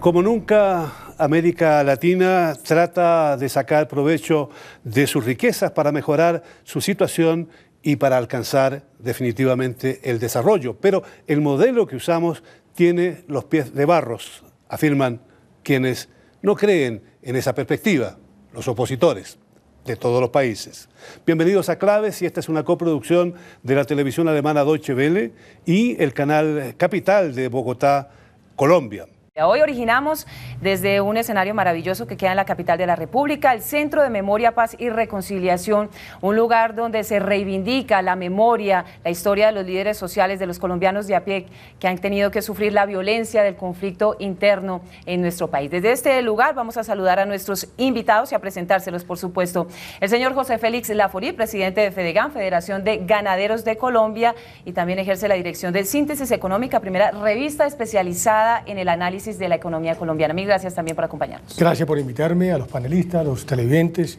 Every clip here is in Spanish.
Como nunca, América Latina trata de sacar provecho de sus riquezas para mejorar su situación y para alcanzar definitivamente el desarrollo. Pero el modelo que usamos tiene los pies de barros, afirman quienes no creen en esa perspectiva, los opositores de todos los países. Bienvenidos a Claves y esta es una coproducción de la televisión alemana Deutsche Welle y el canal Capital de Bogotá, Colombia. Hoy originamos desde un escenario maravilloso que queda en la capital de la República, el Centro de Memoria, Paz y Reconciliación, un lugar donde se reivindica la memoria, la historia de los líderes sociales, de los colombianos de a pie que han tenido que sufrir la violencia del conflicto interno en nuestro país. Desde este lugar vamos a saludar a nuestros invitados y a presentárselos, por supuesto. El señor José Félix Laforí, presidente de FEDEGAN, Federación de Ganaderos de Colombia, y también ejerce la dirección de Síntesis Económica, primera revista especializada en el análisis de la economía colombiana. Mil gracias también por acompañarnos. Gracias por invitarme, a los panelistas, a los televidentes.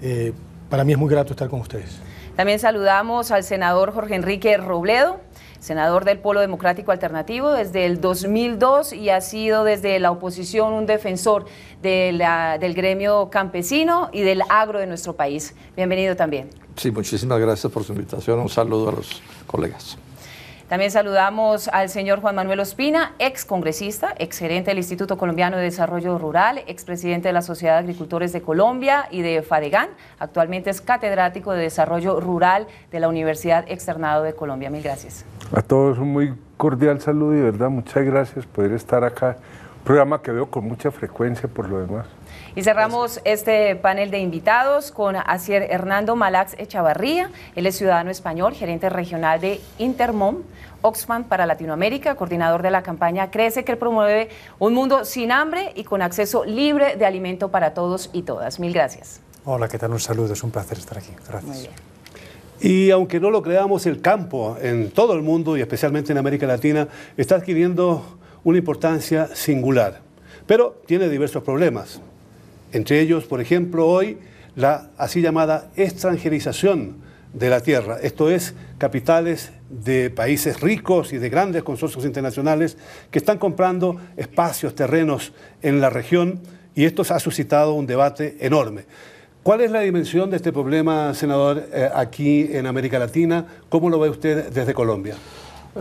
Eh, para mí es muy grato estar con ustedes. También saludamos al senador Jorge Enrique Robledo, senador del Polo Democrático Alternativo desde el 2002 y ha sido desde la oposición un defensor del gremio campesino y del agro de nuestro país. Bienvenido también. Sí, muchísimas gracias por su invitación. Un saludo a los colegas. También saludamos al señor Juan Manuel Ospina, ex congresista, ex gerente del Instituto Colombiano de Desarrollo Rural, ex presidente de la Sociedad de Agricultores de Colombia y de FADEGAN. Actualmente es catedrático de Desarrollo Rural de la Universidad Externado de Colombia. Mil gracias. A todos un muy cordial saludo y verdad, muchas gracias por estar acá. programa que veo con mucha frecuencia por lo demás. Y cerramos este panel de invitados con Asier Hernando Malax Echavarría. Él es ciudadano español, gerente regional de Intermom. Oxfam para Latinoamérica, coordinador de la campaña Crece, que promueve un mundo sin hambre y con acceso libre de alimento para todos y todas. Mil gracias. Hola, ¿qué tal? Un saludo, es un placer estar aquí. Gracias. Y aunque no lo creamos, el campo en todo el mundo y especialmente en América Latina está adquiriendo una importancia singular, pero tiene diversos problemas. Entre ellos, por ejemplo, hoy la así llamada extranjerización de la tierra, esto es, capitales de países ricos y de grandes consorcios internacionales que están comprando espacios, terrenos en la región y esto ha suscitado un debate enorme. ¿Cuál es la dimensión de este problema, senador, eh, aquí en América Latina? ¿Cómo lo ve usted desde Colombia?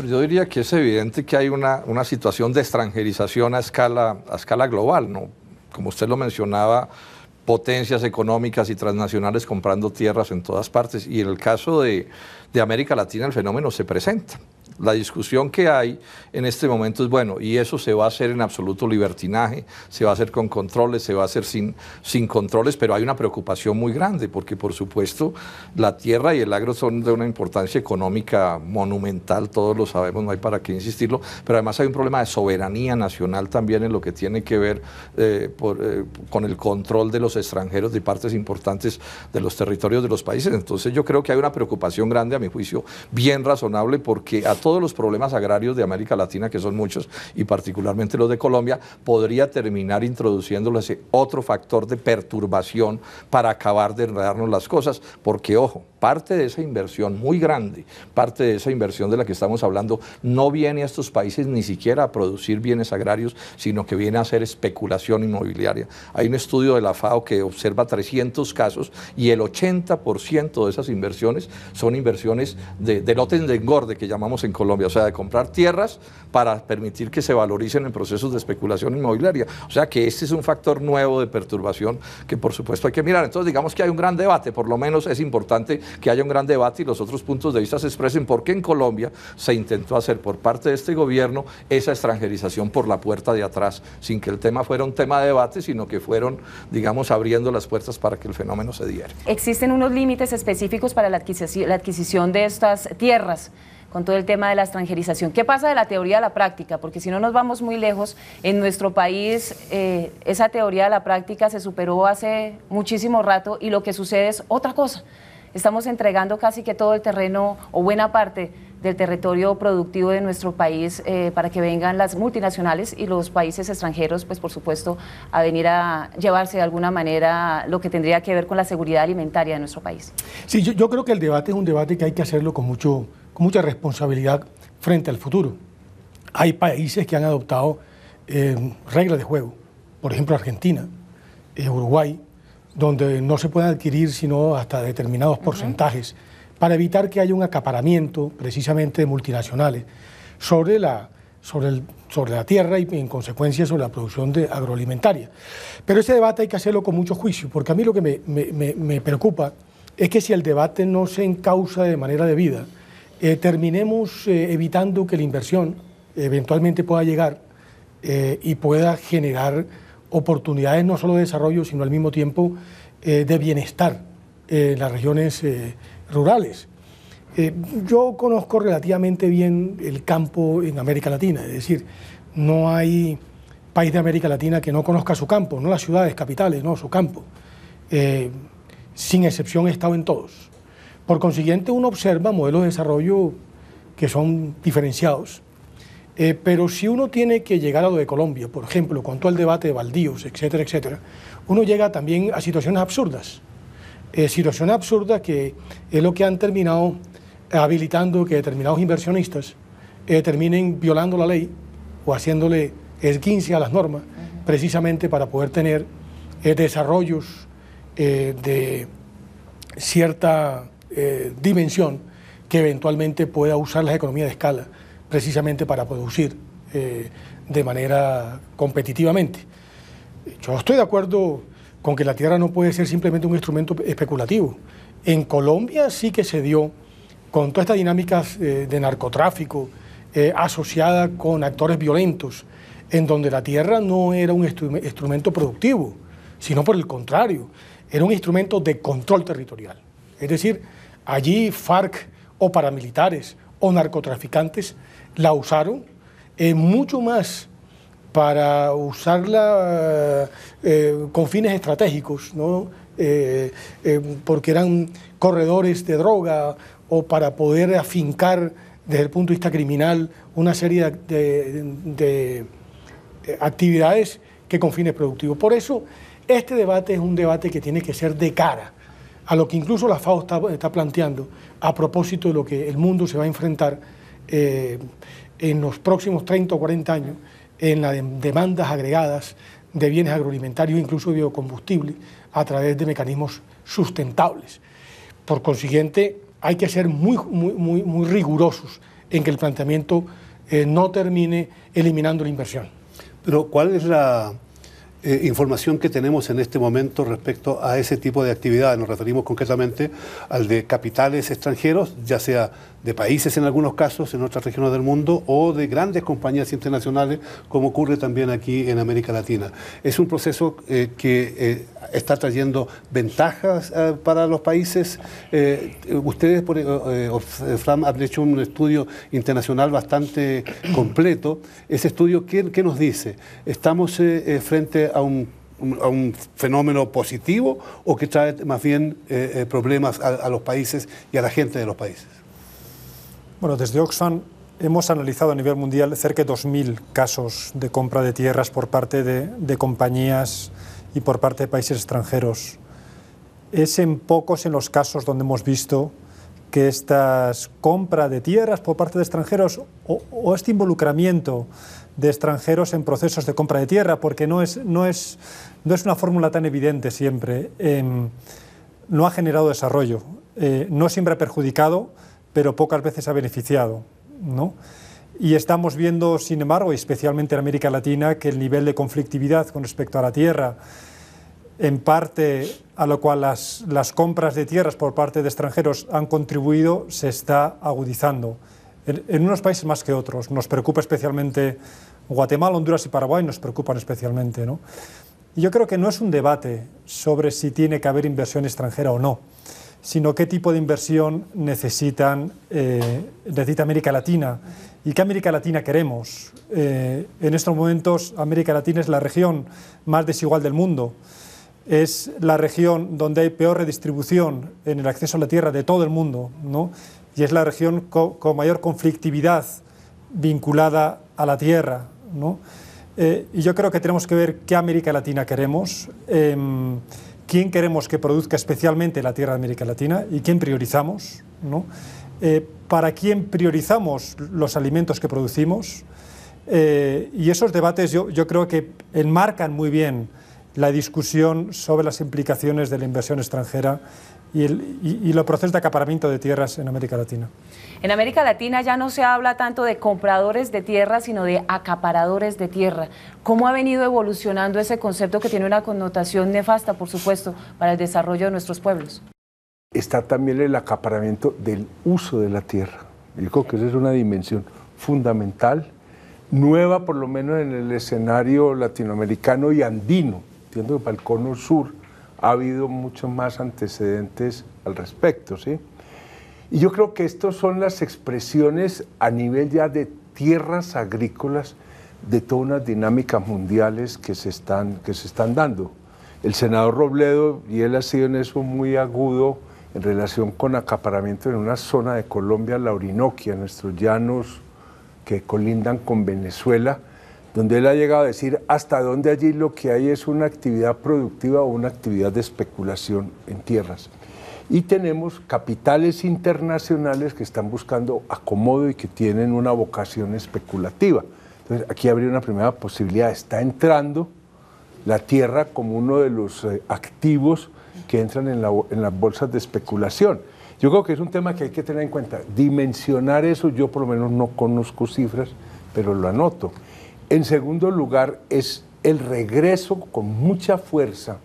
Yo diría que es evidente que hay una, situación de extranjerización a escala, a escala global, ¿no? como usted lo mencionaba, potencias económicas y transnacionales comprando tierras en todas partes. Y en el caso de, de América Latina el fenómeno se presenta. La discusión que hay en este momento es, bueno, y eso se va a hacer en absoluto libertinaje, se va a hacer con controles, se va a hacer sin, sin controles, pero hay una preocupación muy grande, porque por supuesto la tierra y el agro son de una importancia económica monumental, todos lo sabemos, no hay para qué insistirlo, pero además hay un problema de soberanía nacional también en lo que tiene que ver eh, eh, con el control de los extranjeros de partes importantes de los territorios de los países. Entonces yo creo que hay una preocupación grande, a mi juicio, bien razonable, porque a todos todos los problemas agrarios de América Latina, que son muchos, y particularmente los de Colombia, podría terminar ese otro factor de perturbación para acabar de enredarnos las cosas, porque ojo, parte de esa inversión muy grande, parte de esa inversión de la que estamos hablando, no viene a estos países ni siquiera a producir bienes agrarios, sino que viene a hacer especulación inmobiliaria. Hay un estudio de la FAO que observa 300 casos y el 80% de esas inversiones son inversiones de, de lotes de engorde que llamamos en Colombia, o sea, de comprar tierras para permitir que se valoricen en procesos de especulación inmobiliaria. O sea que este es un factor nuevo de perturbación que por supuesto hay que mirar. Entonces digamos que hay un gran debate, por lo menos es importante que haya un gran debate y los otros puntos de vista se expresen qué en Colombia se intentó hacer por parte de este gobierno esa extranjerización por la puerta de atrás, sin que el tema fuera un tema de debate, sino que fueron, digamos, abriendo las puertas para que el fenómeno se diera. ¿Existen unos límites específicos para la adquisición de estas tierras? con todo el tema de la extranjerización. ¿Qué pasa de la teoría a la práctica? Porque si no nos vamos muy lejos, en nuestro país eh, esa teoría a la práctica se superó hace muchísimo rato y lo que sucede es otra cosa. Estamos entregando casi que todo el terreno o buena parte del territorio productivo de nuestro país eh, para que vengan las multinacionales y los países extranjeros, pues por supuesto, a venir a llevarse de alguna manera lo que tendría que ver con la seguridad alimentaria de nuestro país. Sí, yo creo que el debate es un debate que hay que hacerlo con mucho con mucha responsabilidad frente al futuro. Hay países que han adoptado eh, reglas de juego, por ejemplo Argentina, eh, Uruguay, donde no se puede adquirir sino hasta determinados porcentajes, para evitar que haya un acaparamiento precisamente de multinacionales sobre la, sobre, sobre la tierra y en consecuencia sobre la producción de agroalimentaria. Pero ese debate hay que hacerlo con mucho juicio, porque a mí lo que me, me preocupa es que si el debate no se encausa de manera debida, eh, terminemos eh, evitando que la inversión eventualmente pueda llegar eh, y pueda generar oportunidades no solo de desarrollo, sino al mismo tiempo de bienestar en las regiones rurales. yo conozco relativamente bien el campo en América Latina, es decir, no hay país de América Latina que no conozca su campo, no las ciudades, capitales, no su campo. sin excepción he estado en todos. Por consiguiente, uno observa modelos de desarrollo que son diferenciados. Eh, pero si uno tiene que llegar a lo de Colombia, por ejemplo, con todo el debate de baldíos, etcétera, etcétera, uno llega también a situaciones absurdas. Eh, situaciones absurdas que es lo que han terminado habilitando que determinados inversionistas eh, terminen violando la ley o haciéndole esguince a las normas, precisamente para poder tener desarrollos de cierta eh, dimensión que eventualmente pueda usar las economías de escala precisamente para producir eh, de manera competitivamente. Yo estoy de acuerdo con que la tierra no puede ser simplemente un instrumento especulativo. En Colombia sí que se dio, con todas estas dinámicas eh, de narcotráfico asociada con actores violentos, en donde la tierra no era un instrumento productivo, sino por el contrario, era un instrumento de control territorial. Es decir, Allí FARC o paramilitares o narcotraficantes la usaron eh, mucho más para usarla eh, eh, con fines estratégicos, porque eran corredores de droga o para poder afincar desde el punto de vista criminal una serie de actividades que con fines productivos. Por eso, este debate es un debate que tiene que ser de cara a lo que incluso la FAO está, planteando a propósito de lo que el mundo se va a enfrentar eh, en los próximos 30 o 40 años en las demandas agregadas de bienes agroalimentarios, incluso biocombustible, a través de mecanismos sustentables. Por consiguiente, hay que ser muy, muy, muy, rigurosos en que el planteamiento eh, no termine eliminando la inversión. Pero, ¿cuál es la, eh, información que tenemos en este momento respecto a ese tipo de actividades. Nos referimos concretamente al de capitales extranjeros, ya sea de países en algunos casos, en otras regiones del mundo, o de grandes compañías internacionales, como ocurre también aquí en América Latina. Es un proceso eh, que eh, está trayendo ventajas para los países. ustedes, por, Fram, han hecho un estudio internacional bastante completo. Ese estudio, ¿qué, qué nos dice? Estamos frente a a un, fenómeno positivo o que trae más bien eh, eh, problemas a, los países y a la gente de los países? Bueno, desde Oxfam hemos analizado a nivel mundial cerca de 2.000 casos de compra de tierras por parte de, compañías y por parte de países extranjeros. Es en pocos en los casos donde hemos visto que estas compras de tierras por parte de extranjeros o este involucramiento de extranjeros en procesos de compra de tierra, porque no es, una fórmula tan evidente siempre. Em, no ha generado desarrollo, eh, no siempre ha perjudicado, pero pocas veces ha beneficiado. ¿no? Y estamos viendo, sin embargo, y especialmente en América Latina, que el nivel de conflictividad con respecto a la tierra, en parte a lo cual las compras de tierras por parte de extranjeros han contribuido, se está agudizando en, unos países más que otros. Nos preocupa especialmente Guatemala, Honduras y Paraguay, nos preocupan especialmente. ¿no? Yo creo que no es un debate sobre si tiene que haber inversión extranjera o no, sino qué tipo de inversión necesitan, eh, necesita América Latina y qué América Latina queremos. Eh, en estos momentos América Latina es la región más desigual del mundo es la región donde hay peor redistribución en el acceso a la tierra de todo el mundo, ¿no? y es la región con mayor conflictividad vinculada a la Tierra. Eh, y yo creo que tenemos que ver qué América Latina queremos, em, quién queremos que produzca especialmente la tierra de América Latina y quién priorizamos, eh, para quién priorizamos los alimentos que producimos. Eh, y esos debates yo, creo que enmarcan muy bien la discusión sobre las implicaciones de la inversión extranjera y, el, y, los procesos de acaparamiento de tierras en América Latina. En América Latina ya no se habla tanto de compradores de tierra, sino de acaparadores de tierra. ¿Cómo ha venido evolucionando ese concepto que tiene una connotación nefasta, por supuesto, para el desarrollo de nuestros pueblos? Está también el acaparamiento del uso de la tierra. Yo creo que esa es una dimensión fundamental, nueva por lo menos en el escenario latinoamericano y andino. Entiendo que para el cono sur ha habido muchos más antecedentes al respecto, ¿sí? Y yo creo que estas son las expresiones a nivel ya de tierras agrícolas de todas unas dinámicas mundiales que se están, que se están dando. El senador Robledo, y él ha sido en eso muy agudo en relación con acaparamiento en una zona de Colombia, la Orinoquia, nuestros llanos que colindan con Venezuela, donde él ha llegado a decir hasta dónde allí lo que hay es una actividad productiva o una actividad de especulación en tierras. Y tenemos capitales internacionales que están buscando acomodo y que tienen una vocación especulativa. Entonces, aquí habría una primera posibilidad. Está entrando la tierra como uno de los eh, activos que entran en, las bolsas de especulación. Yo creo que es un tema que hay que tener en cuenta. Dimensionar eso, yo por lo menos no conozco cifras, pero lo anoto. En segundo lugar, es el regreso con mucha fuerza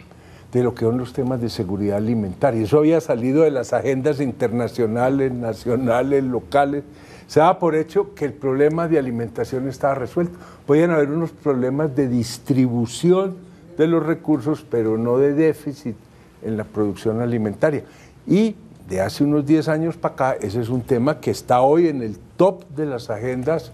de lo que son los temas de seguridad alimentaria. Eso había salido de las agendas internacionales, nacionales, locales. Se daba por hecho que el problema de alimentación estaba resuelto. Podían haber unos problemas de distribución de los recursos, pero no de déficit en la producción alimentaria. Y de hace unos 10 años para acá, ese es un tema que está hoy en el top de las agendas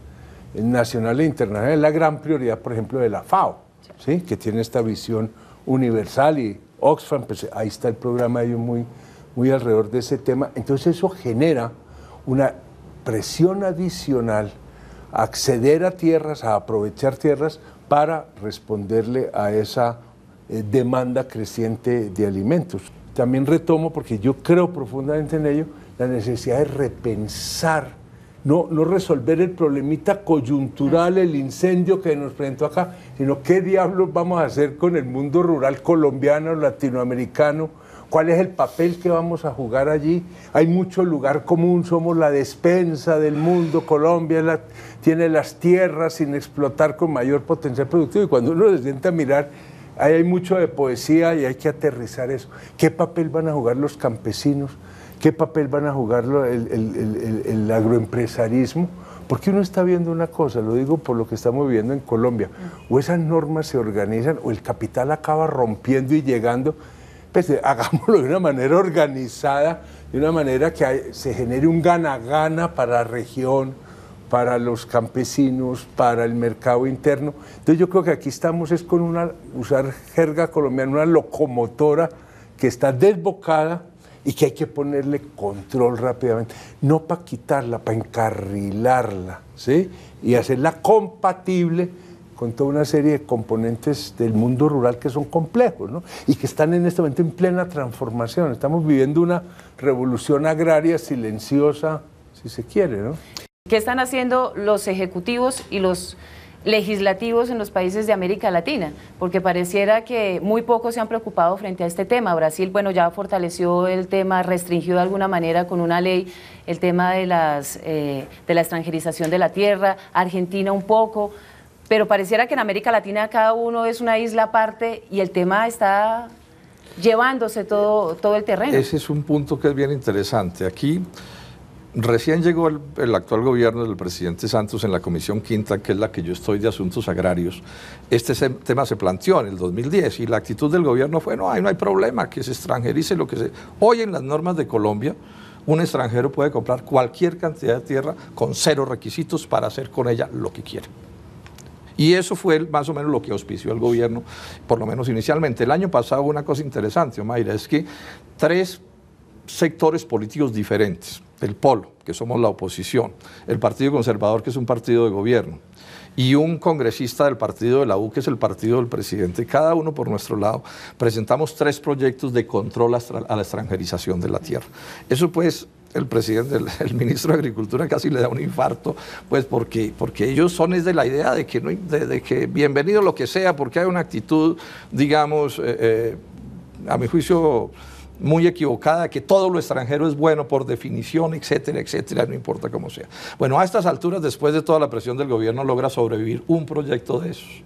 nacional e internacional es la gran prioridad, por ejemplo, de la FAO, ¿sí? que tiene esta visión universal y Oxfam, pues, ahí está el programa ellos muy, muy alrededor de ese tema. Entonces eso genera una presión adicional a acceder a tierras, a aprovechar tierras para responderle a esa eh, demanda creciente de alimentos. También retomo, porque yo creo profundamente en ello, la necesidad de repensar no, resolver el problemita coyuntural, mm. el incendio que nos presentó acá, sino qué diablos vamos a hacer con el mundo rural colombiano, latinoamericano, cuál es el papel que vamos a jugar allí. Hay mucho lugar común, somos la despensa del mundo, Colombia tiene las tierras sin explotar con mayor potencial productivo y cuando uno se sienta a mirar, ahí hay mucho de poesía y hay que aterrizar eso. ¿Qué papel van a jugar los campesinos? ¿Qué papel van a jugar el, agroempresarismo? Porque uno está viendo una cosa, lo digo por lo que estamos viendo en Colombia, o esas normas se organizan o el capital acaba rompiendo y llegando, pues, eh, hagámoslo de una manera organizada, de una manera que se genere un gana-gana para la región, para los campesinos, para el mercado interno. Entonces yo creo que aquí estamos es con una, usar jerga colombiana, una locomotora que está desbocada y que hay que ponerle control rápidamente, no para quitarla, para encarrilarla, ¿sí? Y hacerla compatible con toda una serie de componentes del mundo rural que son complejos, ¿no? Y que están en este momento en plena transformación. Estamos viviendo una revolución agraria silenciosa, si se quiere, ¿no? ¿Qué están haciendo los ejecutivos y los legislativos en los países de América Latina, porque pareciera que muy pocos se han preocupado frente a este tema. Brasil, bueno, ya fortaleció el tema, restringió de alguna manera con una ley el tema de, las, eh, de la extranjerización de la tierra, Argentina un poco, pero pareciera que en América Latina cada uno es una isla aparte y el tema está llevándose todo, todo el terreno. Ese es un punto que es bien interesante. Aquí Recién llegó el, actual gobierno del presidente Santos en la Comisión Quinta, que es la que yo estoy de Asuntos Agrarios. Este tema se planteó en el 2010 y la actitud del gobierno fue, no, hay, no hay problema, que se extranjerice lo que se... Hoy en las normas de Colombia, un extranjero puede comprar cualquier cantidad de tierra con cero requisitos para hacer con ella lo que quiere. Y eso fue más o menos lo que auspició el gobierno, por lo menos inicialmente. El año pasado una cosa interesante, Omaira, es que tres sectores políticos diferentes. El Polo, que somos la oposición, el Partido Conservador, que es un partido de gobierno, y un congresista del partido de la U, que es el partido del presidente, cada uno por nuestro lado, presentamos tres proyectos de control a la extranjerización de la tierra. Eso pues el presidente, el, ministro de Agricultura casi le da un infarto, pues porque, porque ellos son es de la idea de que, no, de, que bienvenido lo que sea, porque hay una actitud, digamos, eh, eh, a mi juicio muy equivocada, que todo lo extranjero es bueno por definición, etcétera, etcétera, no importa cómo sea. Bueno, a estas alturas, después de toda la presión del gobierno, logra sobrevivir un proyecto de esos,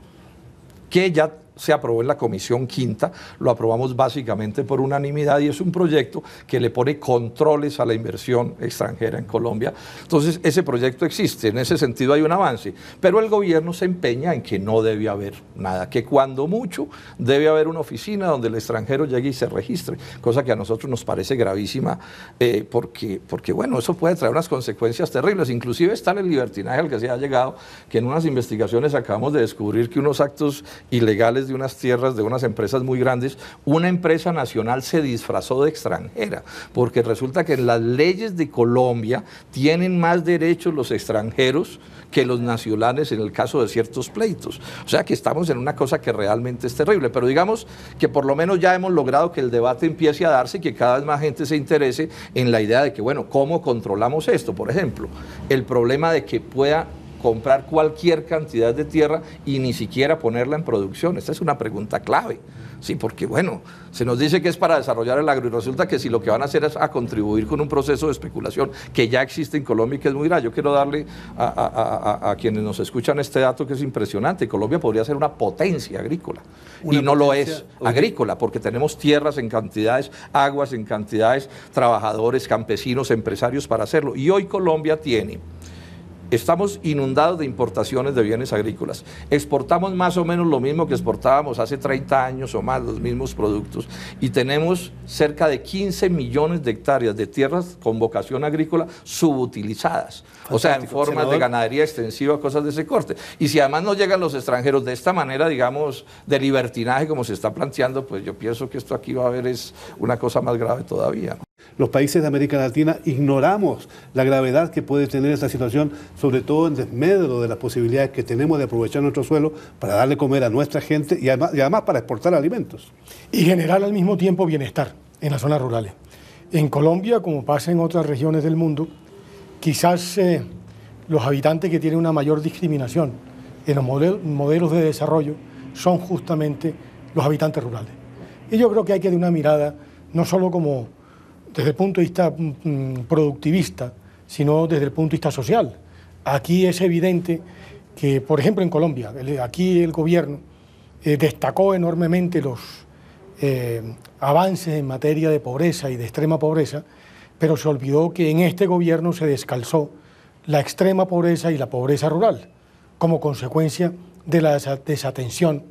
que ya se aprobó en la Comisión Quinta, lo aprobamos básicamente por unanimidad y es un proyecto que le pone controles a la inversión extranjera en Colombia. Entonces, ese proyecto existe, en ese sentido hay un avance, pero el gobierno se empeña en que no debe haber nada, que cuando mucho debe haber una oficina donde el extranjero llegue y se registre, cosa que a nosotros nos parece gravísima, eh, porque, porque bueno, eso puede traer unas consecuencias terribles, inclusive está en el libertinaje al que se ha llegado, que en unas investigaciones acabamos de descubrir que unos actos ilegales de unas tierras de unas empresas muy grandes, una empresa nacional se disfrazó de extranjera, porque resulta que en las leyes de Colombia tienen más derechos los extranjeros que los nacionales en el caso de ciertos pleitos. O sea que estamos en una cosa que realmente es terrible, pero digamos que por lo menos ya hemos logrado que el debate empiece a darse y que cada vez más gente se interese en la idea de que, bueno, ¿cómo controlamos esto? Por ejemplo, el problema de que pueda comprar cualquier cantidad de tierra y ni siquiera ponerla en producción? Esta es una pregunta clave. Sí, porque bueno, se nos dice que es para desarrollar el agro y resulta que si lo que van a hacer es a contribuir con un proceso de especulación que ya existe en Colombia y que es muy grave. Yo quiero darle a, quienes nos escuchan este dato que es impresionante. Colombia podría ser una potencia agrícola y no lo es agrícola porque tenemos tierras en cantidades, aguas en cantidades, trabajadores, campesinos, empresarios para hacerlo. Y hoy Colombia tiene Estamos inundados de importaciones de bienes agrícolas. Exportamos más o menos lo mismo que exportábamos hace 30 años o más, los mismos productos. Y tenemos cerca de 15 millones de hectáreas de tierras con vocación agrícola subutilizadas. o sea, en forma de ganadería extensiva, cosas de ese corte. Y si además no llegan los extranjeros de esta manera, digamos, de libertinaje como se está planteando, pues yo pienso que esto aquí va a haber es una cosa más grave todavía. Los países de América Latina ignoramos la gravedad que puede tener esta situación, sobre todo en desmedro de las posibilidades que tenemos de aprovechar nuestro suelo para darle comer a nuestra gente y además, para exportar alimentos. Y generar al mismo tiempo bienestar en las zonas rurales. En Colombia, como pasa en otras regiones del mundo, quizás eh, los habitantes que tienen una mayor discriminación en los modelos, modelos de desarrollo son justamente los habitantes rurales. Y yo creo que hay que dar una mirada no solo como desde el punto de vista mm, mm, productivista, sino desde el punto de vista social. Aquí es evidente que, por ejemplo, en Colombia, aquí el gobierno eh, destacó enormemente los eh, avances en materia de pobreza y de extrema pobreza, pero se olvidó que en este gobierno se descalzó la extrema pobreza y la pobreza rural como consecuencia de la desatención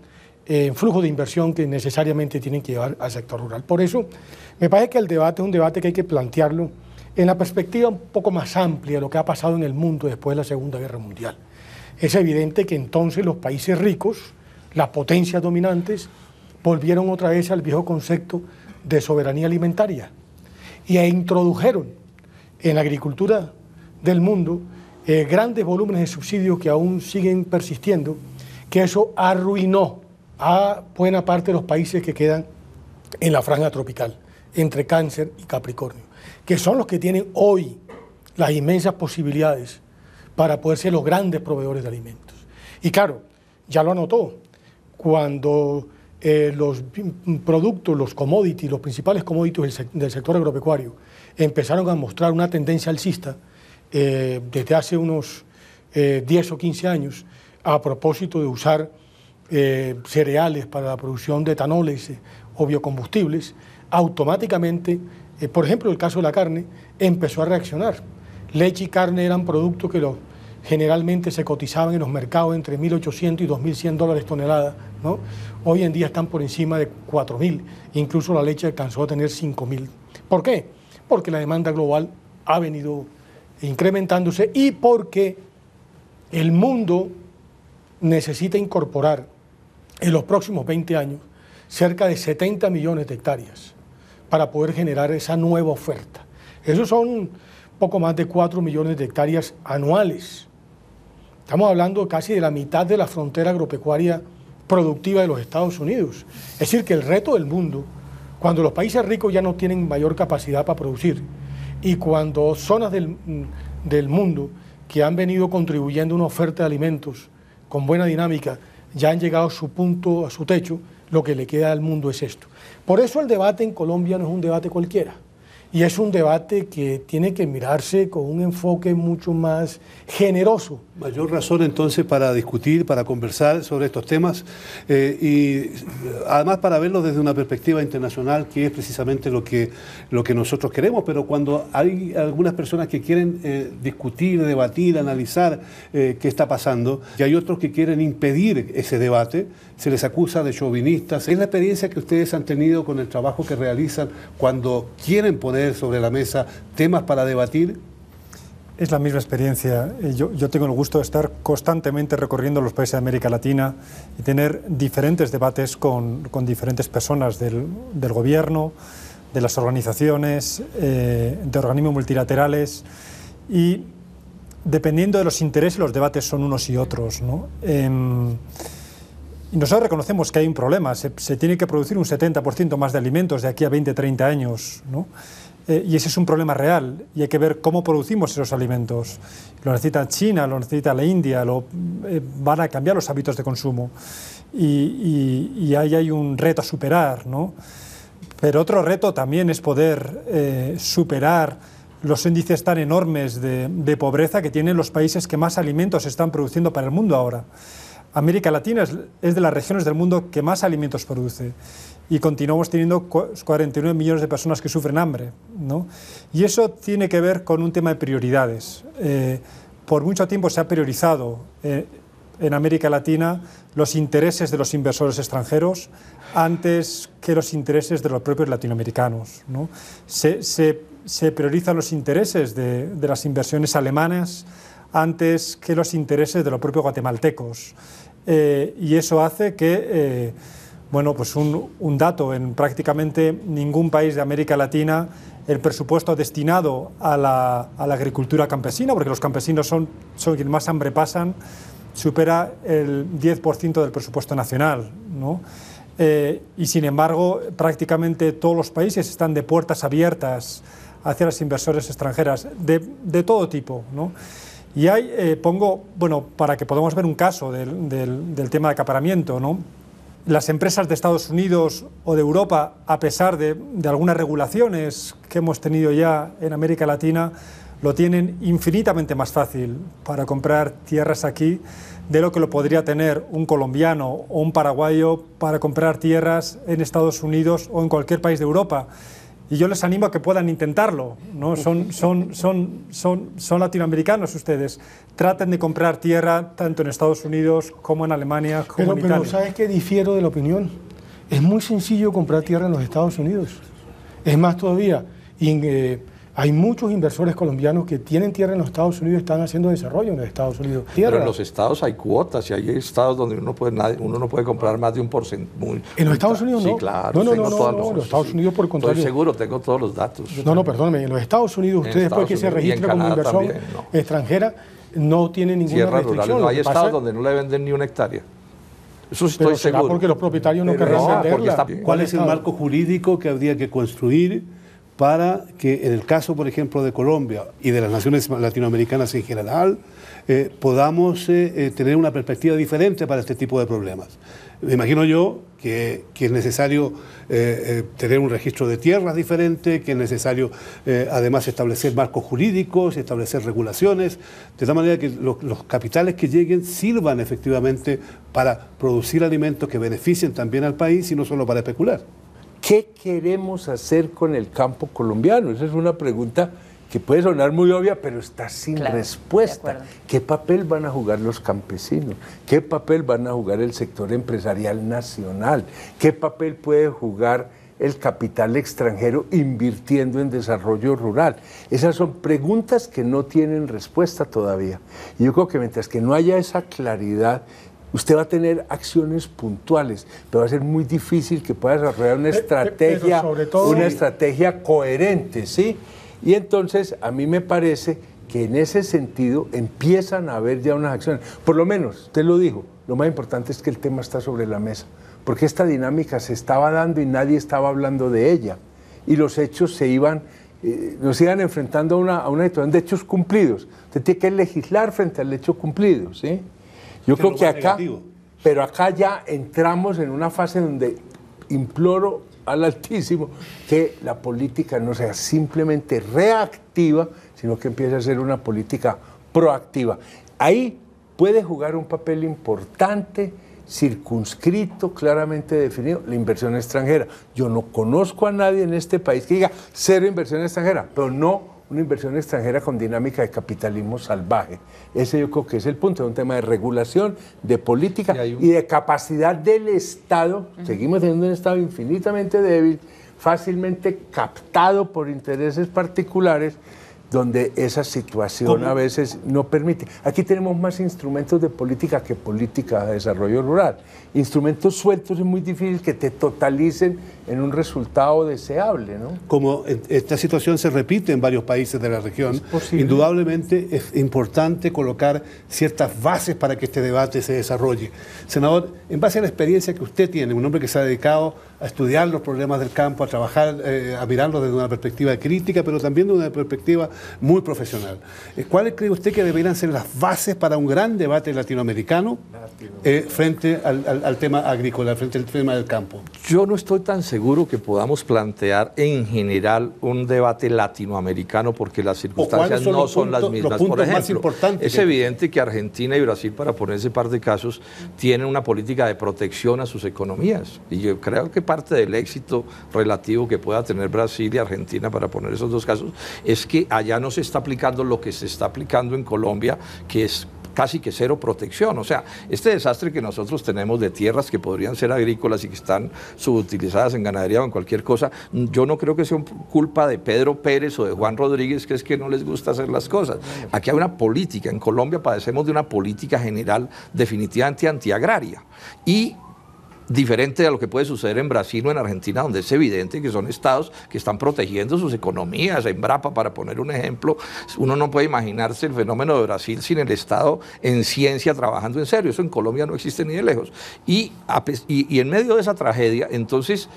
eh, flujo de inversión que necesariamente tienen que llevar al sector rural. Por eso, me parece que el debate es un debate que hay que plantearlo en la perspectiva un poco más amplia de lo que ha pasado en el mundo después de la Segunda Guerra Mundial. Es evidente que entonces los países ricos, las potencias dominantes, volvieron otra vez al viejo concepto de soberanía alimentaria y e introdujeron en la agricultura del mundo eh, grandes volúmenes de subsidios que aún siguen persistiendo, que eso arruinó a buena parte de los países que quedan en la franja tropical, entre Cáncer y Capricornio, que son los que tienen hoy las inmensas posibilidades para poder ser los grandes proveedores de alimentos. Y claro, ya lo anotó, cuando eh, los productos, los commodities, los principales commodities del, sector agropecuario empezaron a mostrar una tendencia alcista eh, desde hace unos 10 eh, o 15 años a propósito de usar eh, cereales para la producción de etanoles eh, o biocombustibles, automáticamente, eh, por ejemplo, el caso de la carne, empezó a reaccionar. Leche y carne eran productos que generalmente se cotizaban en los mercados entre 1.800 y 2.100 dólares tonelada. ¿no? Hoy en día están por encima de 4.000, incluso la leche alcanzó a tener 5.000. ¿Por qué? Porque la demanda global ha venido incrementándose y porque el mundo necesita incorporar en los próximos 20 años cerca de 70 millones de hectáreas para poder generar esa nueva oferta. Esos son poco más de 4 millones de hectáreas anuales. Estamos hablando casi de la mitad de la frontera agropecuaria productiva de los Estados Unidos. Es decir, que el reto del mundo, cuando los países ricos ya no tienen mayor capacidad para producir y cuando zonas del, del mundo que han venido contribuyendo a una oferta de alimentos con buena dinámica ya han llegado a su punto, a su techo, lo que le queda al mundo es esto. Por eso el debate en Colombia no es un debate cualquiera. Y es un debate que tiene que mirarse con un enfoque mucho más generoso. Mayor razón entonces para discutir, para conversar sobre estos temas eh, y además para verlos desde una perspectiva internacional, que es precisamente lo que, lo que nosotros queremos. Pero cuando hay algunas personas que quieren eh, discutir, debatir, analizar eh, qué está pasando, y hay otros que quieren impedir ese debate, se les acusa de chauvinistas. ¿Es la experiencia que ustedes han tenido con el trabajo que realizan cuando quieren poner sobre la mesa temas para debatir? Es la misma experiencia. Eh, yo, tengo el gusto de estar constantemente recorriendo los países de América Latina y tener diferentes debates con, diferentes personas del, gobierno, de las organizaciones, eh, de organismos multilaterales y dependiendo de los intereses los debates son unos y otros. ¿no? Em, nosotros reconocemos que hay un problema, se, tiene que producir un 70% más de alimentos de aquí a 20, 30 años, eh, y ese es un problema real y hay que ver cómo producimos esos alimentos. Lo necesita China, lo necesita la India, lo, eh, van a cambiar los hábitos de consumo y, ahí hay un reto a superar. Pero otro reto también es poder eh, superar los índices tan enormes de pobreza que tienen los países que más alimentos están produciendo para el mundo ahora. América Latina es, de las regiones del mundo que más alimentos produce y continuamos teniendo 49 millones de personas que sufren hambre. Y eso tiene que ver con un tema de prioridades. Eh, por mucho tiempo se ha priorizado eh, en América Latina los intereses de los inversores extranjeros antes que los intereses de los propios latinoamericanos. Se, priorizan los intereses de las inversiones alemanas antes que los intereses de los propios guatemaltecos. Eh, y eso hace que, eh, bueno, pues un, dato, en prácticamente ningún país de América Latina el presupuesto destinado a la, agricultura campesina, porque los campesinos son, son quienes más hambre pasan, supera el 10% del presupuesto nacional, ¿no? Eh, y sin embargo, prácticamente todos los países están de puertas abiertas hacia las inversores extranjeras de, de todo tipo, ¿no? Y ahí eh, pongo, bueno, para que podamos ver un caso del, tema de acaparamiento, ¿no? Las empresas de Estados Unidos o de Europa, a pesar de, de algunas regulaciones que hemos tenido ya en América Latina, lo tienen infinitamente más fácil para comprar tierras aquí de lo que lo podría tener un colombiano o un paraguayo para comprar tierras en Estados Unidos o en cualquier país de Europa y yo les animo a que puedan intentarlo. ¿no? Son, son, son, son, son latinoamericanos ustedes. Traten de comprar tierra tanto en Estados Unidos como en Alemania. pero, sabes que difiero de la opinión. Es muy sencillo comprar tierra en los Estados Unidos. Es más todavía. Eh, hay muchos inversores colombianos que tienen tierra en los Estados Unidos y están haciendo desarrollo en los Estados Unidos. Pero en los estados hay cuotas y hay estados donde uno, puede, uno no puede comprar más de un porcentaje. En los Estados Unidos no. Sí, claro. No, no, no, no, en los Estados Unidos por contrario. Estoy seguro, tengo todos los datos. No, no, perdóneme. En los Estados Unidos ustedes después que se registra como inversión extranjera no tiene ninguna restricción. no hay estados donde no le venden ni una hectárea. Eso estoy seguro. porque los propietarios no venderla. ¿Cuál es el marco jurídico que habría que construir? para que en el caso, por ejemplo, de Colombia y de las naciones latinoamericanas en general, eh, podamos eh, eh, tener una perspectiva diferente para este tipo de problemas. Me imagino yo que, es necesario tener un registro de tierras diferente, que es necesario además establecer marcos jurídicos, establecer regulaciones, de tal manera que los capitales que lleguen sirvan efectivamente para producir alimentos que beneficien también al país y no solo para especular. ¿Qué queremos hacer con el campo colombiano? Esa es una pregunta que puede sonar muy obvia, pero está sin respuesta. ¿Qué papel van a jugar los campesinos? ¿Qué papel van a jugar el sector empresarial nacional? ¿Qué papel puede jugar el capital extranjero invirtiendo en desarrollo rural? Esas son preguntas que no tienen respuesta todavía. Y yo creo que mientras que no haya esa claridad, Usted va a tener acciones puntuales, pero va a ser muy difícil que pueda desarrollar una eh, eh, estrategia, una estrategia coherente, ¿sí? Y entonces a mí me parece que en ese sentido empiezan a haber ya unas acciones. Por lo menos, usted lo dijo, lo más importante es que el tema está sobre la mesa, porque esta dinámica se estaba dando y nadie estaba hablando de ella. Y los hechos se iban, eh, nos iban enfrentando a una, a una situación de hechos cumplidos. Usted tiene que legislar frente al hecho cumplido, ¿sí? Yo creo que acá, pero acá ya entramos en una fase donde imploro al Altísimo que la política no sea simplemente reactiva, sino que empiece a ser una política proactiva. Ahí puede jugar un papel importante, circunscrito, claramente definido, la inversión extranjera. Yo no conozco a nadie en este país que diga cero inversión extranjera, pero no una inversión extranjera con dinámica de capitalismo salvaje. Ese yo creo que es el punto, es un tema de regulación, de política y, de capacidad del Estado. Seguimos teniendo un Estado infinitamente débil, fácilmente captado por intereses particulares donde esa situación a veces no permite. Aquí tenemos más instrumentos de política que política de desarrollo rural. Instrumentos sueltos es muy difícil que te totalicen en un resultado deseable. ¿no? Como esta situación se repite en varios países de la región, indudablemente es importante colocar ciertas bases para que este debate se desarrolle. Senador, en base a la experiencia que usted tiene, un hombre que se ha dedicado a estudiar los problemas del campo, a trabajar, eh, a mirarlos desde una perspectiva crítica, pero también desde una perspectiva muy profesional. Eh, ¿Cuáles cree usted que deberían ser las bases para un gran debate latinoamericano eh, frente al, tema agrícola, frente al tema del campo? Yo no estoy tan seguro que podamos plantear en general un debate latinoamericano porque las circunstancias no son las mismas. puntos más importantes es evidente que Argentina y Brasil, para ponerse par de casos, tienen una política de protección a sus economías. Y yo creo que parte del éxito relativo que pueda tener Brasil y Argentina, para poner esos dos casos, es que allá no se está aplicando lo que se está aplicando en Colombia, que es casi que cero protección. O sea, este desastre que nosotros tenemos de tierras que podrían ser agrícolas y que están subutilizadas en ganadería o en cualquier cosa, yo no creo que sea culpa de Pedro Pérez o de Juan Rodríguez, que es que no les gusta hacer las cosas. Aquí hay una política, en Colombia padecemos de una política general definitivamente antiagraria. Y diferente a lo que puede suceder en Brasil o en Argentina, donde es evidente que son estados que están protegiendo sus economías. En Brapa, para poner un ejemplo, uno no puede imaginarse el fenómeno de Brasil sin el Estado en ciencia trabajando en serio. Eso en Colombia no existe ni de lejos. Y, y en medio de esa tragedia, entonces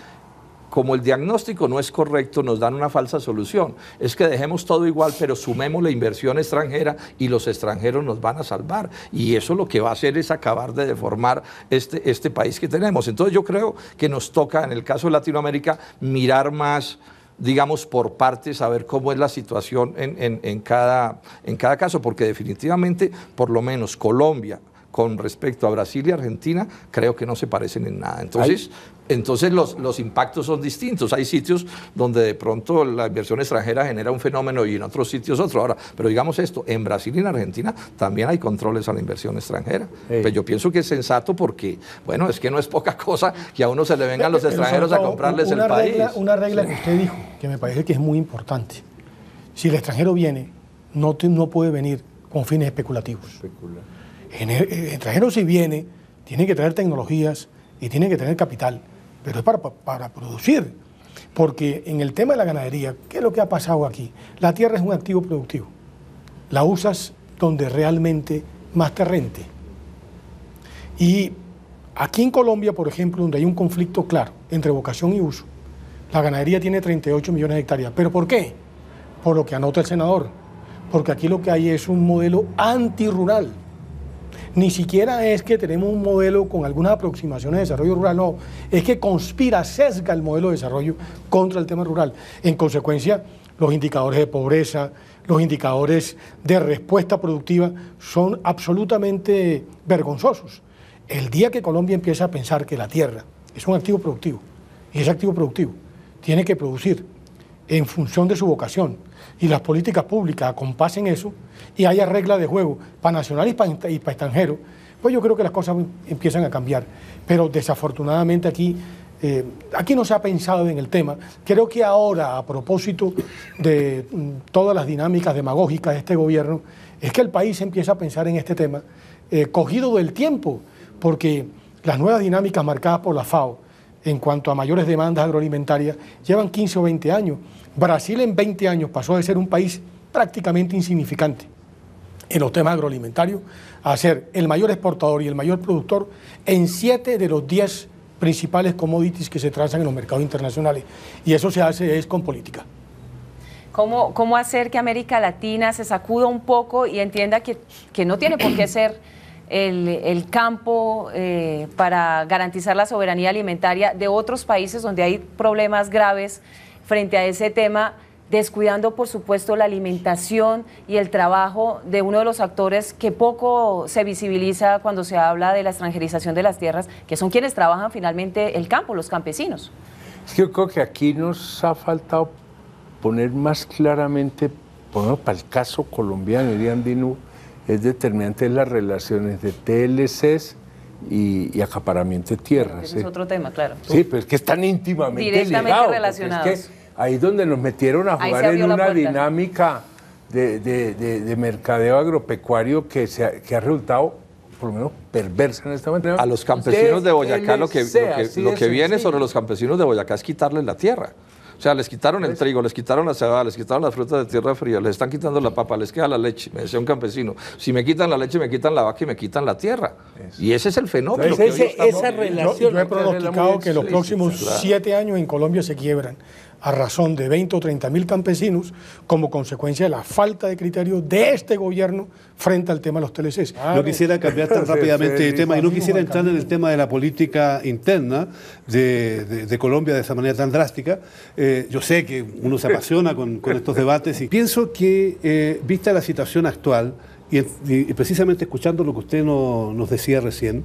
como el diagnóstico no es correcto, nos dan una falsa solución. Es que dejemos todo igual, pero sumemos la inversión extranjera y los extranjeros nos van a salvar. Y eso lo que va a hacer es acabar de deformar este, este país que tenemos. Entonces yo creo que nos toca, en el caso de Latinoamérica, mirar más digamos, por partes, a ver cómo es la situación en, cada, en cada caso, porque definitivamente, por lo menos Colombia, con respecto a Brasil y Argentina, creo que no se parecen en nada. Entonces, entonces los, los, impactos son distintos. Hay sitios donde de pronto la inversión extranjera genera un fenómeno y en otros sitios otro. Ahora, pero digamos esto, en Brasil y en Argentina también hay controles a la inversión extranjera. pero pues yo pienso que es sensato porque, bueno, es que no es poca cosa que a uno se le vengan eh, los eh, extranjeros a comprarles el país. Una regla que usted dijo, que me parece que es muy importante. Si el extranjero viene, no, no puede venir con fines especulativos. el, extranjero si viene, tiene que traer tecnologías y tiene que tener capital pero es para, producir. Porque en el tema de la ganadería, ¿qué es lo que ha pasado aquí? La tierra es un activo productivo. La usas donde realmente más te rente. Y aquí en Colombia, por ejemplo, donde hay un conflicto claro entre vocación y uso, la ganadería tiene 38 millones de hectáreas. ¿Pero por qué? Por lo que anota el senador. Porque aquí lo que hay es un modelo antirural ni siquiera es que tenemos un modelo con algunas aproximaciones de desarrollo rural, no, es que conspira, sesga el modelo de desarrollo contra el tema rural. En consecuencia, los indicadores de pobreza, los indicadores de respuesta productiva son absolutamente vergonzosos. El día que Colombia empieza a pensar que la tierra es un activo productivo, y ese activo productivo tiene que producir en función de su vocación, y las políticas públicas acompasen eso y haya reglas de juego para nacional y para, y extranjero, pues yo creo que las cosas em, empiezan a cambiar. Pero desafortunadamente aquí, eh, aquí no se ha pensado en el tema. Creo que ahora, a propósito de mm, todas las dinámicas demagógicas de este gobierno, es que el país empieza a pensar en este tema, eh, cogido del tiempo, porque las nuevas dinámicas marcadas por la FAO en cuanto a mayores demandas agroalimentarias llevan 15 o 20 años. Brasil en 20 años pasó de ser un país prácticamente insignificante en los temas agroalimentarios a ser el mayor exportador y el mayor productor en 7 de los 10 principales commodities que se trazan en los mercados internacionales. Y eso se hace es con política. ¿Cómo, hacer que América Latina se sacuda un poco y entienda que, no tiene por qué ser el, campo eh, para garantizar la soberanía alimentaria de otros países donde hay problemas graves? frente a ese tema, descuidando por supuesto la alimentación y el trabajo de uno de los actores que poco se visibiliza cuando se habla de la extranjerización de las tierras, que son quienes trabajan finalmente el campo, los campesinos. yo creo que aquí nos ha faltado poner más claramente, para el caso colombiano y andino, es determinante las relaciones de TLCs y, acaparamiento de tierras. es otro tema, claro. Sí, pero es que están íntimamente Directamente ligados, ahí Es ahí donde nos metieron a jugar en una dinámica de, mercadeo agropecuario que, se ha, que ha resultado por lo menos perversa en esta momento A los campesinos de Boyacá lo que, lo que viene sobre los campesinos de Boyacá es quitarles la tierra sea, les quitaron el pues. trigo, les quitaron la cebada, les quitaron las frutas de tierra fría, les están quitando la papa, les queda la leche, me decía un campesino. Si me quitan la leche, me quitan la vaca y me quitan la tierra. Y ese es el fenómeno. esa relación. Yo, yo he pronosticado que los próximos siete años en Colombia se quiebran a razón de 20 o 30 mil campesinos como consecuencia de la falta de criterio de este gobierno frente al tema de los TLCs. No quisiera cambiar tan rápidamente el tema y no quisiera entrar en el tema de la política interna de, Colombia de esa manera tan drástica. Eh, yo sé que uno se apasiona con, estos debates y pienso que, eh, vista la situación actual y, precisamente escuchando lo que usted nos decía recién,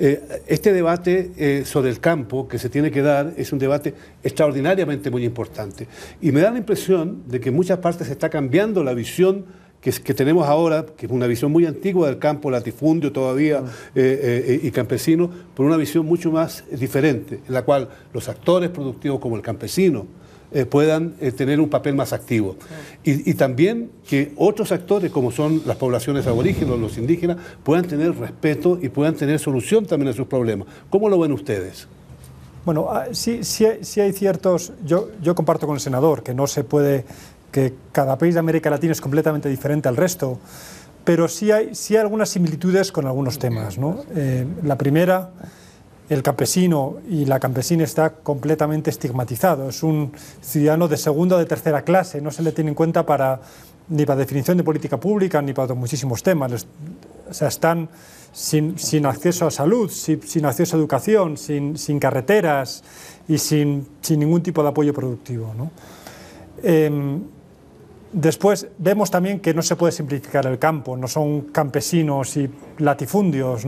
eh, este debate eh, sobre el campo que se tiene que dar es un debate extraordinariamente muy importante. Y me da la impresión de que en muchas partes se está cambiando la visión que, tenemos ahora, que es una visión muy antigua del campo latifundio todavía ah. eh, y campesino, por una visión mucho más diferente, en la cual los actores productivos como el campesino, eh, puedan eh, tener un papel más activo. Y, también que otros actores, como son las poblaciones aborígenes, los indígenas, puedan tener respeto y puedan tener solución también a sus problemas. ¿Cómo lo ven ustedes? Bueno, ah, sí, hay ciertos... Yo, yo comparto con el senador que no se puede... que cada país de América Latina es completamente diferente al resto, pero sí hay, sí algunas similitudes con algunos temas. ¿no? Eh, la primera el campesino y la campesina está completamente estigmatizado. Es un ciudadano de segunda o de tercera clase, no se le tiene en cuenta para, ni para definición de política pública ni para muchísimos temas. O están sin, acceso a salud, sin, acceso a educación, sin, carreteras y sin, ningún tipo de apoyo productivo. ¿no? Em, Después vemos también que no se puede simplificar el campo, no son campesinos y latifundios,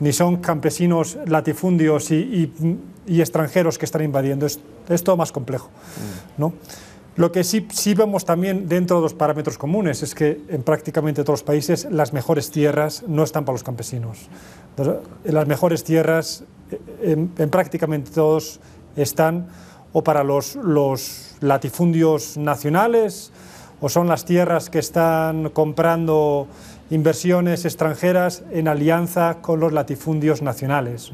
ni son campesinos, latifundios y, extranjeros que están invadiendo, es, todo más complejo. Mm. Lo que sí, vemos también dentro de los parámetros comunes es que en prácticamente todos los países las mejores tierras no están para los campesinos. Las mejores tierras e, en, prácticamente todos están o para los, los latifundios nacionales, o son las tierras que están comprando inversiones extranjeras en alianza con los latifundios nacionales.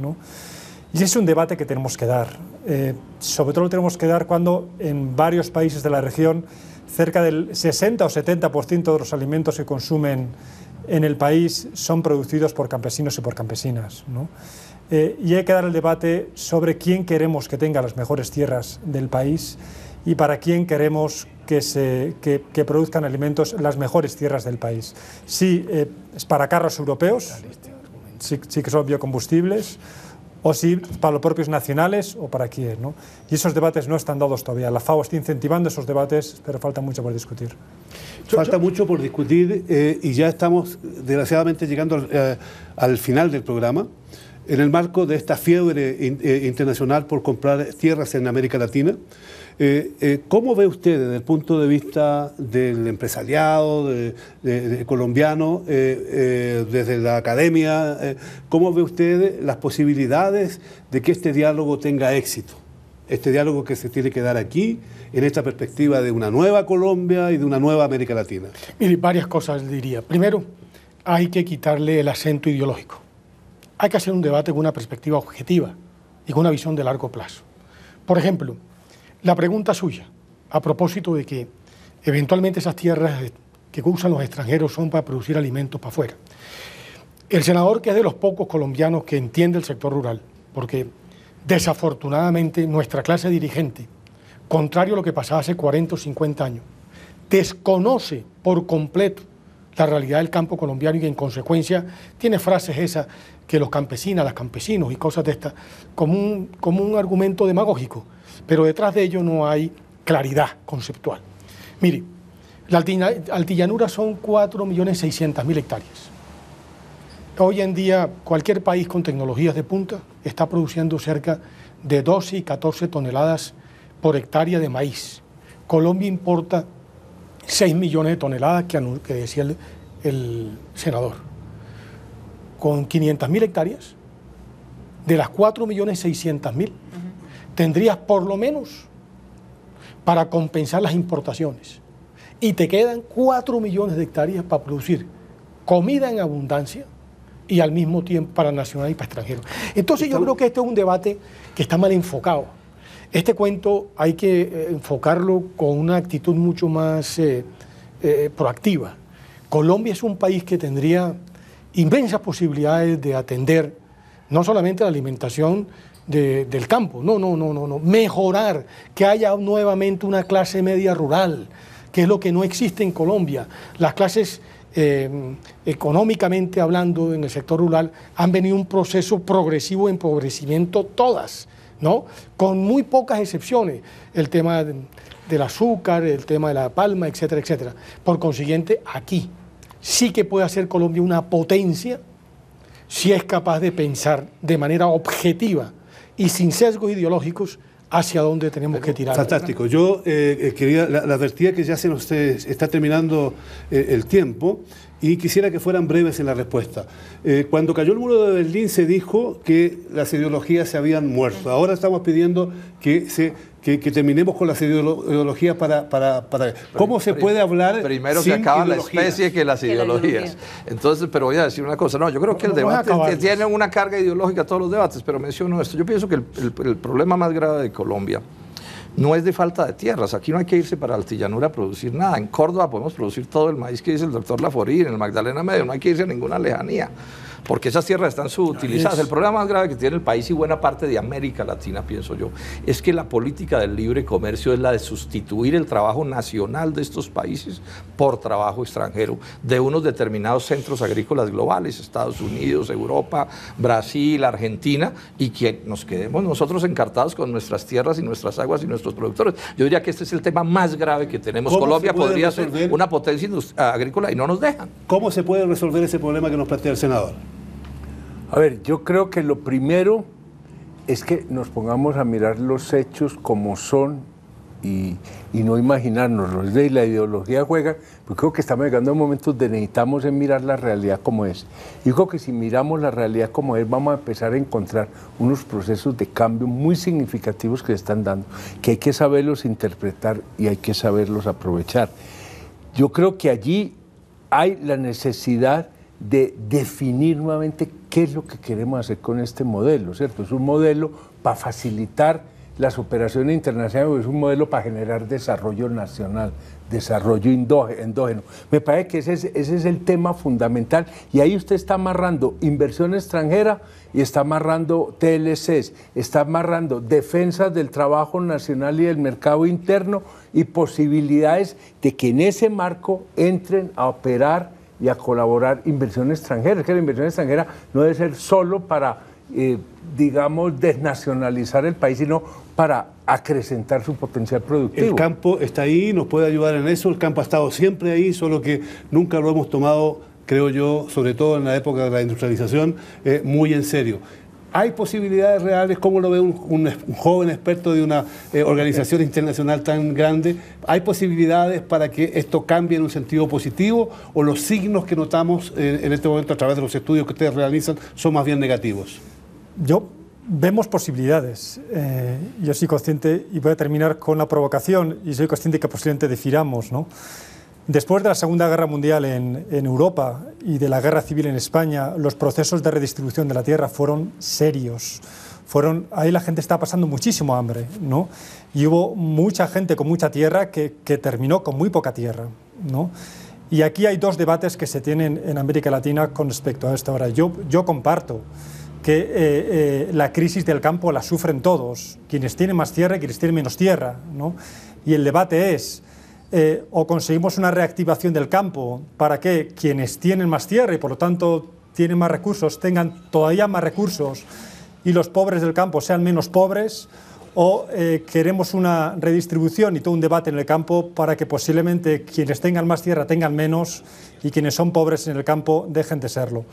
Y es un debate que tenemos que dar. Eh, sobre todo lo tenemos que dar cuando en varios países de la región cerca del 60 o 70% de los alimentos que consumen en el país son producidos por campesinos y por campesinas. Eh, y hay que dar el debate sobre quién queremos que tenga las mejores tierras del país y para quién queremos que, se, produzcan alimentos las mejores tierras del país. si eh, es para carros europeos, sí, que son biocombustibles, o si para los propios nacionales o para quién. ¿no? Y esos debates no están dados todavía. La FAO está incentivando esos debates, pero falta mucho por discutir. Falta mucho por discutir eh, y ya estamos desgraciadamente llegando al, eh, al final del programa en el marco de esta fiebre internacional por comprar tierras en América Latina. Eh, eh, ¿Cómo ve usted desde el punto de vista del empresariado de, colombiano, eh, desde la academia, cómo ve usted las posibilidades de que este diálogo tenga éxito? Este diálogo que se tiene que dar aquí, en esta perspectiva de una nueva Colombia y de una nueva América Latina. Mire, varias cosas diría. Primero, hay que quitarle el acento ideológico. Hay que hacer un debate con una perspectiva objetiva y con una visión de largo plazo. Por ejemplo, la pregunta suya, a propósito de que eventualmente esas tierras que usan los extranjeros son para producir alimentos para afuera. El senador, que es de los pocos colombianos que entiende el sector rural, porque desafortunadamente nuestra clase dirigente, contrario a lo que pasaba hace 40 o 50 años, desconoce por completo la realidad del campo colombiano y en consecuencia tiene frases esas que los campesinas, las campesinos y cosas de estas, como un, como un argumento demagógico pero detrás de ello no hay claridad conceptual. Mire, la altillanura son 4.600.000 hectáreas. Hoy en día cualquier país con tecnologías de punta está produciendo cerca de 12 y 14 toneladas por hectárea de maíz. Colombia importa 6 millones de toneladas que, decía el, el, senador. Con 500.000 hectáreas, de las 4.600.000 tendrías por lo menos para compensar las importaciones. Y te quedan 4 millones de hectáreas para producir comida en abundancia y al mismo tiempo para nacional y para extranjeros. Entonces yo creo que este es un debate que está mal enfocado. Este cuento hay que eh, enfocarlo con una actitud mucho más eh, eh, proactiva. Colombia es un país que tendría inmensas posibilidades de atender no solamente la alimentación, del campo. No, no, no, no, no. Mejorar, que haya nuevamente una clase media rural, que es lo que no existe en Colombia. Las clases eh, económicamente hablando en el sector rural han venido un proceso progresivo de empobrecimiento todas, ¿no? Con muy pocas excepciones. El tema del azúcar, el tema de la palma, etcétera, etcétera. Por consiguiente, aquí sí que puede hacer Colombia una potencia si es capaz de pensar de manera objetiva y sin sesgos ideológicos hacia dónde tenemos que tirar. Fantástico. Yo eh, eh, quería, la, advertía que ya se nos eh, está terminando el tiempo y quisiera que fueran breves en la respuesta. cuando cayó el muro de Berlín se dijo que las ideologías se habían muerto. Ahora estamos pidiendo que se que, terminemos con las ideologías para... para, para ¿Cómo se puede hablar Primero que acaba la especie que las ideologías. Entonces, pero voy a decir una cosa. No, yo creo que el debate que tiene una carga ideológica todos los debates, pero menciono esto. Yo pienso que el, problema más grave de Colombia no es de falta de tierras. Aquí no hay que irse para Altillanura a producir nada. En Córdoba podemos producir todo el maíz que dice el doctor Laforín, en el Magdalena Medio. No hay que irse a ninguna lejanía porque esas tierras están subutilizadas. El problema más grave que tiene el país y buena parte de América Latina, pienso yo, es que la política del libre comercio es la de sustituir el trabajo nacional de estos países por trabajo extranjero de unos determinados centros agrícolas globales, Estados Unidos, Europa, Brasil, Argentina, y que nos quedemos nosotros encartados con nuestras tierras y nuestras aguas y nuestros productores. Yo diría que este es el tema más grave que tenemos. Colombia podría ser una potencia agrícola y no nos dejan. ¿Cómo se puede resolver ese problema que nos plantea el senador? A ver, yo creo que lo primero es que nos pongamos a mirar los hechos como son y, no imaginarnos de la ideología juega, porque creo que estamos llegando a un momento donde necesitamos en mirar la realidad como es. Y creo que si miramos la realidad como es, vamos a empezar a encontrar unos procesos de cambio muy significativos que se están dando, que hay que saberlos interpretar y hay que saberlos aprovechar. Yo creo que allí hay la necesidad de definir nuevamente qué es lo que queremos hacer con este modelo, ¿cierto? Es un modelo para facilitar las operaciones internacionales, es un modelo para generar desarrollo nacional, desarrollo endógeno. Me parece que ese es, el tema fundamental y ahí usted está amarrando inversión extranjera y está amarrando TLCs, está amarrando defensas del trabajo nacional y del mercado interno y posibilidades de que en ese marco entren a operar y a colaborar inversión extranjera. que la inversión extranjera no debe ser solo para, eh, digamos, desnacionalizar el país, sino para acrecentar su potencial productivo. El campo está ahí, nos puede ayudar en eso, el campo ha estado siempre ahí, solo que nunca lo hemos tomado creo yo, sobre todo en la época de la industrialización, eh, muy en serio hay posibilidades reales, como lo ve un, joven experto de una eh, organización internacional tan grande, hay posibilidades para que esto cambie en un sentido positivo o los signos que notamos eh, en este momento a través de los estudios que ustedes realizan son más bien negativos. Yo vemos posibilidades. Eh, yo soy consciente y voy a terminar con la provocación y soy consciente que posiblemente defiramos, ¿no? Después de la Segunda Guerra Mundial en, Europa y de la Guerra Civil en España, los procesos de redistribución de la tierra fueron serios. Fueron, ahí la gente está pasando muchísimo hambre, Y hubo mucha gente con mucha tierra que, terminó con muy poca tierra, Y aquí hay dos debates que se tienen en América Latina con respecto a esto. Ahora, yo, yo comparto que eh, eh, la crisis del campo la sufren todos, quienes tienen más tierra y quienes tienen menos tierra, Y el debate es eh, o conseguimos una reactivación del campo para que quienes tienen más tierra y por lo tanto tienen más recursos tengan todavía más recursos y los pobres del campo sean menos pobres o eh, queremos una redistribución y todo un debate en el campo para que posiblemente quienes tengan más tierra tengan menos y quienes son pobres en el campo dejen de serlo.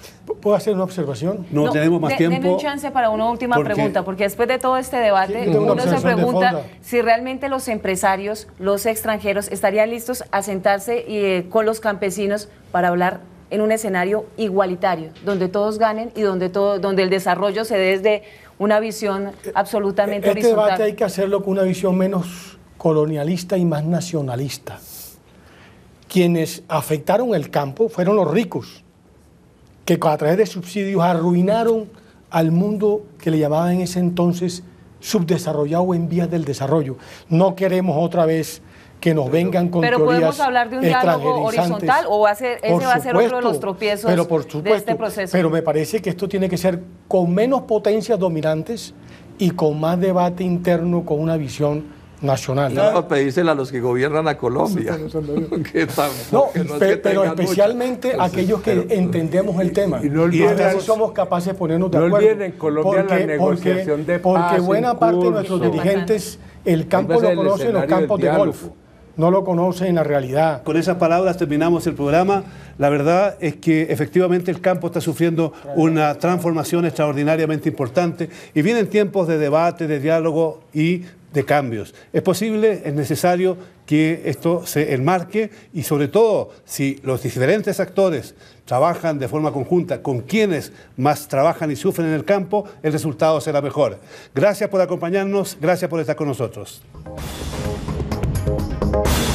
¿Puedo hacer una observación? No, tenemos más tiempo. Denme un chance para una última pregunta, porque después de todo este debate uno se pregunta si realmente los empresarios, los extranjeros, estarían listos a sentarse y, eh, con los campesinos para hablar en un escenario igualitario, donde todos ganen y donde, todo, donde el desarrollo se dé desde una visión absolutamente este debate hay que hacerlo con una visión menos colonialista y más nacionalista. Quienes afectaron el campo fueron los ricos, que a través de subsidios arruinaron al mundo que le llamaban en ese entonces subdesarrollado en vías del desarrollo. No queremos otra vez que nos vengan con Pero podemos hablar de un diálogo horizontal o va a ser, ese va a ser otro de los tropiezos de este proceso. Pero me parece que esto tiene que ser con menos potencias dominantes y con más debate interno, con una visión nacional. no pedírsela a los que gobiernan a Colombia. no, pero especialmente aquellos que entendemos el tema. Y, no somos capaces de ponernos de acuerdo. No Colombia porque, la negociación de Porque buena parte de nuestros dirigentes el campo lo conocen los campos de golf no lo conocen en la realidad. Con esas palabras terminamos el programa. La verdad es que efectivamente el campo está sufriendo una transformación extraordinariamente importante y vienen tiempos de debate, de diálogo y de cambios. Es posible, es necesario que esto se enmarque y sobre todo si los diferentes actores trabajan de forma conjunta con quienes más trabajan y sufren en el campo, el resultado será mejor. Gracias por acompañarnos, gracias por estar con nosotros. Thank you